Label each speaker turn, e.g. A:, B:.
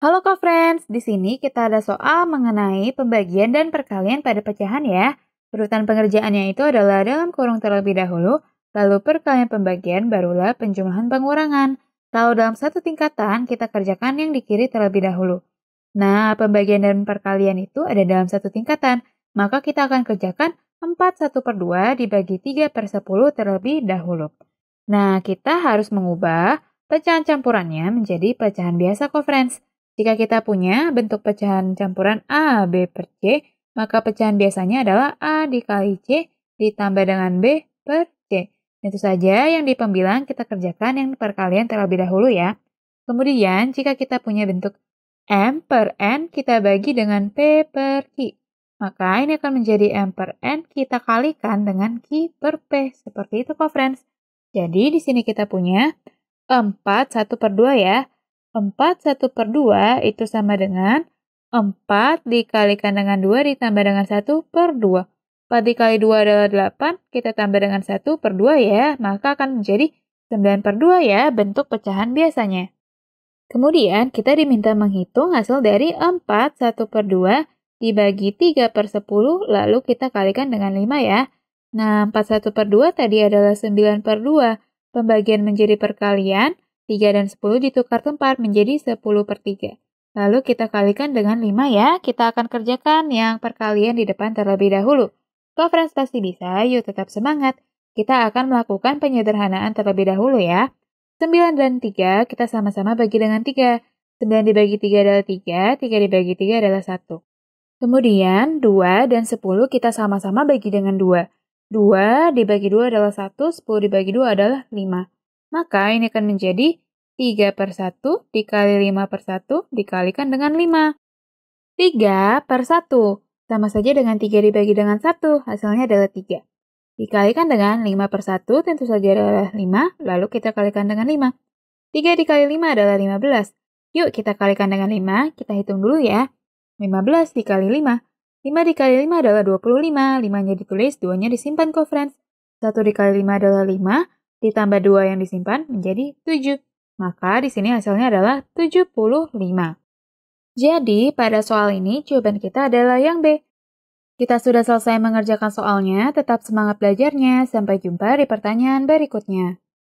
A: Halo co-friends, di sini kita ada soal mengenai pembagian dan perkalian pada pecahan ya. Urutan pengerjaannya itu adalah dalam kurung terlebih dahulu, lalu perkalian pembagian barulah penjumlahan pengurangan. Kalau dalam satu tingkatan, kita kerjakan yang di kiri terlebih dahulu. Nah, pembagian dan perkalian itu ada dalam satu tingkatan, maka kita akan kerjakan 4 1 per 2 dibagi 3 per 10 terlebih dahulu. Nah, kita harus mengubah pecahan campurannya menjadi pecahan biasa co-friends. Jika kita punya bentuk pecahan campuran A, B per C, maka pecahan biasanya adalah A dikali C ditambah dengan B per C. Itu saja yang di pembilang kita kerjakan yang perkalian terlebih dahulu ya. Kemudian, jika kita punya bentuk M per N, kita bagi dengan P per Q. Maka ini akan menjadi M per N kita kalikan dengan Q per P. Seperti itu kok, friends. Jadi, di sini kita punya 4, 1 per 2 ya. 4 1 per 2 itu sama dengan 4 dikalikan dengan 2 ditambah dengan 1 per 2. 4 dikali 2 adalah 8, kita tambah dengan 1 per 2 ya, maka akan menjadi 9 per 2 ya bentuk pecahan biasanya. Kemudian kita diminta menghitung hasil dari 4 1 per 2 dibagi 3 per 10 lalu kita kalikan dengan 5 ya. Nah 4 1 per 2 tadi adalah 9 per 2. Pembagian menjadi perkalian 3 dan 10 ditukar tempat menjadi 10 per 3. Lalu kita kalikan dengan 5 ya. Kita akan kerjakan yang perkalian di depan terlebih dahulu. Conference pasti bisa, yuk tetap semangat. Kita akan melakukan penyederhanaan terlebih dahulu ya. 9 dan 3 kita sama-sama bagi dengan 3. 9 dibagi 3 adalah 3, 3 dibagi 3 adalah 1. Kemudian 2 dan 10 kita sama-sama bagi dengan 2. 2 dibagi 2 adalah 1, 10 dibagi 2 adalah 5 maka ini akan menjadi 3 per 1 dikali 5 per 1 dikalikan dengan 5. 3 per 1 sama saja dengan 3 dibagi dengan 1, hasilnya adalah 3. Dikalikan dengan 5 per 1 tentu saja adalah 5, lalu kita kalikan dengan 5. 3 dikali 5 adalah 15. Yuk kita kalikan dengan 5, kita hitung dulu ya. 15 dikali 5. 5 dikali 5 adalah 25, 5-nya ditulis, 2-nya disimpan ke friends. 1 dikali 5 adalah 5, ditambah 2 yang disimpan menjadi 7. Maka di sini hasilnya adalah 75. Jadi, pada soal ini jawaban kita adalah yang B. Kita sudah selesai mengerjakan soalnya, tetap semangat belajarnya. Sampai jumpa di pertanyaan berikutnya.